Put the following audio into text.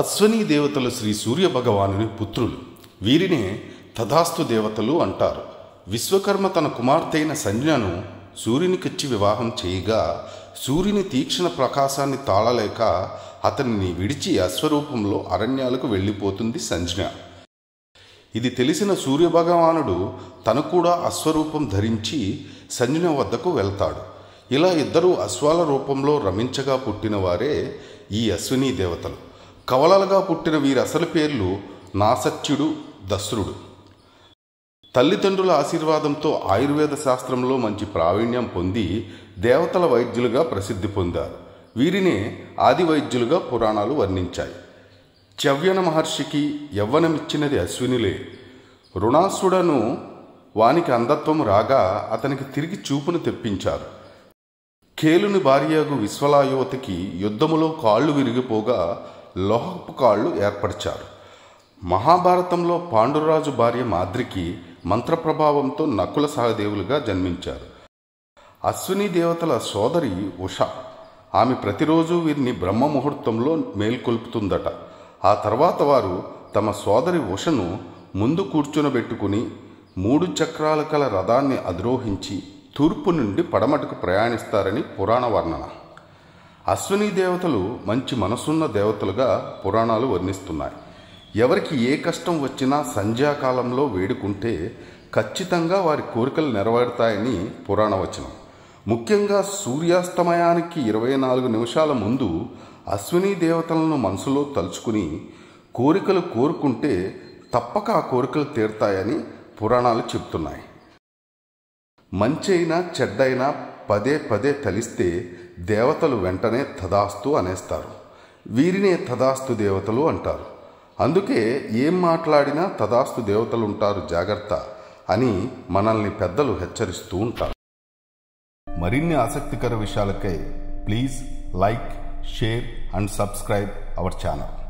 అశ్వనీ దేవతలు శ్రీ సూర్య భగవానుని పుత్రులు వీరినే తథాస్తు దేవతలు అంటారు విశ్వకర్మ తన అయిన సంజ్ఞను సూర్యునికిచ్చి వివాహం చేయగా సూర్యుని తీక్షణ ప్రకాశాన్ని తాళలేక అతనిని విడిచి అశ్వరూపంలో అరణ్యాలకు వెళ్ళిపోతుంది సంజ్ఞ ఇది తెలిసిన సూర్యభగవానుడు తను కూడా అశ్వరూపం ధరించి సంజ్ఞ వద్దకు వెళ్తాడు ఇలా ఇద్దరు అశ్వాల రూపంలో రమించగా పుట్టినవారే ఈ అశ్విని దేవతలు కవలలుగా పుట్టిన వీరి అసలు పేర్లు నాసత్యుడు దస్రుడు తల్లిదండ్రుల ఆశీర్వాదంతో ఆయుర్వేద శాస్త్రంలో మంచి ప్రావీణ్యం పొంది దేవతల వైద్యులుగా ప్రసిద్ధి పొందారు వీరినే ఆది వైద్యులుగా పురాణాలు వర్ణించాయి చవ్యన మహర్షికి యవ్వనమిచ్చినది అశ్వినిలే రుణాసుడను వానికి అంధత్వం రాగా అతనికి తిరిగి చూపును తెప్పించారు కేలుని భార్యగు విశ్వలాయువతికి యుద్ధములో కాళ్ళు విరిగిపోగా లోహపు కాళ్ళు ఏర్పరిచారు మహాభారతంలో పాండురాజు భార్య మాద్రికి మంత్రప్రభావంతో నకుల సహదేవులుగా జన్మించారు అశ్విని దేవతల సోదరి ఉష ఆమె ప్రతిరోజు వీరిని బ్రహ్మ ముహూర్తంలో మేల్కొల్పుతుందట ఆ తర్వాత వారు తమ సోదరి ఉషను ముందు కూర్చునబెట్టుకుని మూడు చక్రాల కల రథాన్ని అధిరోహించి తూర్పు నుండి పడమటకు ప్రయాణిస్తారని పురాణ వర్ణన అశ్విని దేవతలు మంచి మనసున్న దేవతలుగా పురాణాలు వర్ణిస్తున్నాయి ఎవరికి ఏ కష్టం వచ్చినా సంధ్యాకాలంలో వేడుకుంటే ఖచ్చితంగా వారి కోరికలు నెరవేరుతాయని పురాణ వచనం ముఖ్యంగా సూర్యాస్తమయానికి ఇరవై నాలుగు నిమిషాల ముందు అశ్విని దేవతలను మనసులో తలుచుకుని కోరికలు కోరుకుంటే తప్పక ఆ కోరికలు తీరుతాయని పురాణాలు చెప్తున్నాయి మంచైనా చెడ్డైనా పదే పదే తలిస్తే దేవతలు వెంటనే తదాస్తు అనేస్తారు వీరినే తదాస్తు దేవతలు అంటారు అందుకే ఏం మాట్లాడినా తదాస్తు దేవతలు ఉంటారు జాగ్రత్త అని మనల్ని పెద్దలు హెచ్చరిస్తూ ఉంటారు మరిన్ని ఆసక్తికర విషయాలకై please like share and subscribe our channel